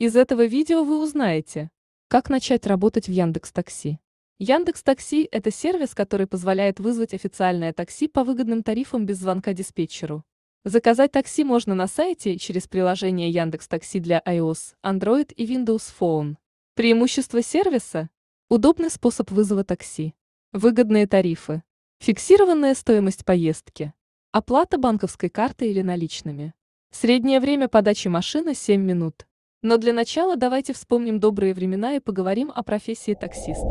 Из этого видео вы узнаете, как начать работать в Яндекс Такси. Яндекс Такси – это сервис, который позволяет вызвать официальное такси по выгодным тарифам без звонка диспетчеру. Заказать такси можно на сайте через приложение Яндекс Такси для iOS, Android и Windows Phone. Преимущество сервиса – удобный способ вызова такси, выгодные тарифы, фиксированная стоимость поездки, оплата банковской картой или наличными. Среднее время подачи машины – 7 минут. Но для начала давайте вспомним добрые времена и поговорим о профессии таксист.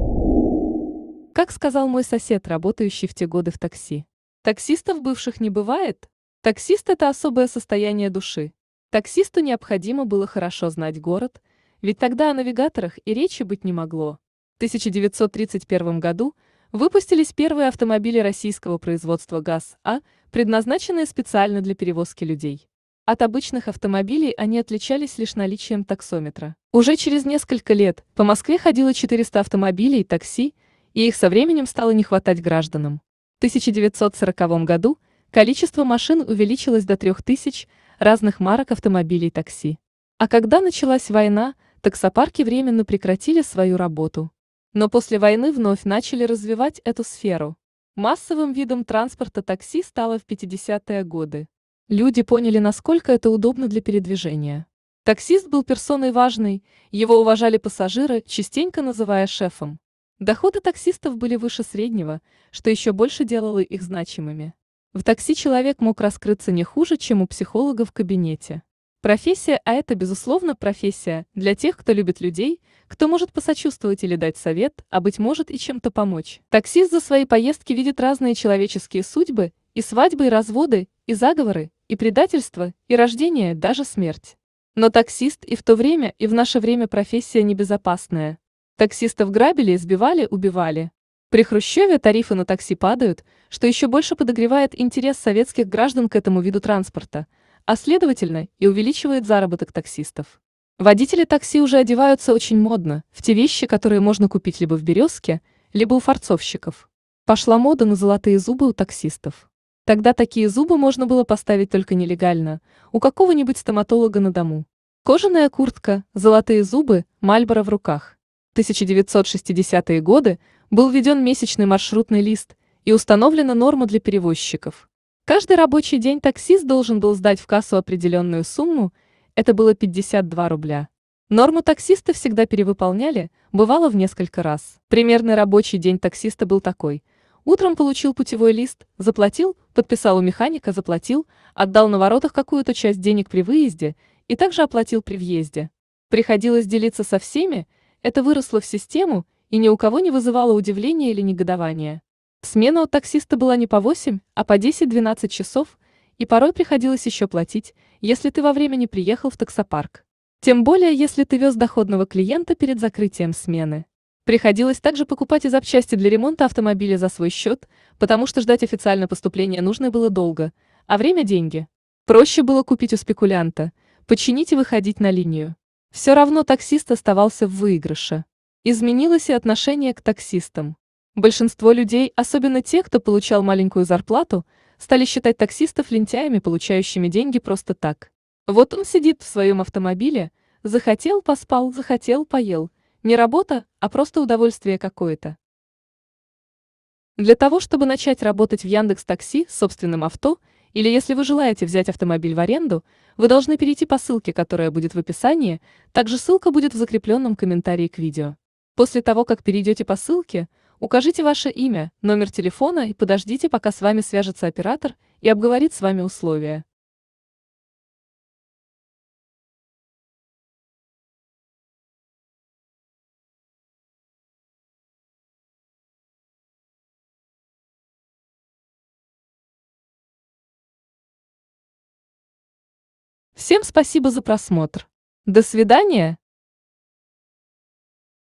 Как сказал мой сосед, работающий в те годы в такси. Таксистов бывших не бывает. Таксист – это особое состояние души. Таксисту необходимо было хорошо знать город, ведь тогда о навигаторах и речи быть не могло. В 1931 году выпустились первые автомобили российского производства ГАЗ-А, предназначенные специально для перевозки людей. От обычных автомобилей они отличались лишь наличием таксометра. Уже через несколько лет по Москве ходило 400 автомобилей и такси, и их со временем стало не хватать гражданам. В 1940 году количество машин увеличилось до 3000 разных марок автомобилей и такси. А когда началась война, таксопарки временно прекратили свою работу. Но после войны вновь начали развивать эту сферу. Массовым видом транспорта такси стало в 50-е годы. Люди поняли, насколько это удобно для передвижения. Таксист был персоной важной, его уважали пассажиры, частенько называя шефом. Доходы таксистов были выше среднего, что еще больше делало их значимыми. В такси человек мог раскрыться не хуже, чем у психолога в кабинете. Профессия, а это, безусловно, профессия для тех, кто любит людей, кто может посочувствовать или дать совет, а, быть может, и чем-то помочь. Таксист за свои поездки видит разные человеческие судьбы, и свадьбы, и разводы, и заговоры, и предательство, и рождение, даже смерть. Но таксист и в то время, и в наше время профессия небезопасная. Таксистов грабили, избивали, убивали. При Хрущеве тарифы на такси падают, что еще больше подогревает интерес советских граждан к этому виду транспорта, а следовательно и увеличивает заработок таксистов. Водители такси уже одеваются очень модно, в те вещи, которые можно купить либо в «Березке», либо у фарцовщиков. Пошла мода на золотые зубы у таксистов. Тогда такие зубы можно было поставить только нелегально, у какого-нибудь стоматолога на дому. Кожаная куртка, золотые зубы, мальбора в руках. В 1960-е годы был введен месячный маршрутный лист и установлена норма для перевозчиков. Каждый рабочий день таксист должен был сдать в кассу определенную сумму, это было 52 рубля. Норму таксиста всегда перевыполняли, бывало в несколько раз. Примерный рабочий день таксиста был такой – Утром получил путевой лист, заплатил, подписал у механика, заплатил, отдал на воротах какую-то часть денег при выезде и также оплатил при въезде. Приходилось делиться со всеми, это выросло в систему и ни у кого не вызывало удивления или негодования. Смена у таксиста была не по 8, а по 10-12 часов, и порой приходилось еще платить, если ты во время не приехал в таксопарк. Тем более, если ты вез доходного клиента перед закрытием смены. Приходилось также покупать и запчасти для ремонта автомобиля за свой счет, потому что ждать официально поступления нужно было долго, а время – деньги. Проще было купить у спекулянта, починить и выходить на линию. Все равно таксист оставался в выигрыше. Изменилось и отношение к таксистам. Большинство людей, особенно те, кто получал маленькую зарплату, стали считать таксистов лентяями, получающими деньги просто так. Вот он сидит в своем автомобиле, захотел – поспал, захотел – поел, не работа, а просто удовольствие какое-то. Для того, чтобы начать работать в Яндекс Такси с собственным авто, или если вы желаете взять автомобиль в аренду, вы должны перейти по ссылке, которая будет в описании, также ссылка будет в закрепленном комментарии к видео. После того, как перейдете по ссылке, укажите ваше имя, номер телефона и подождите, пока с вами свяжется оператор и обговорит с вами условия. Всем спасибо за просмотр. До свидания.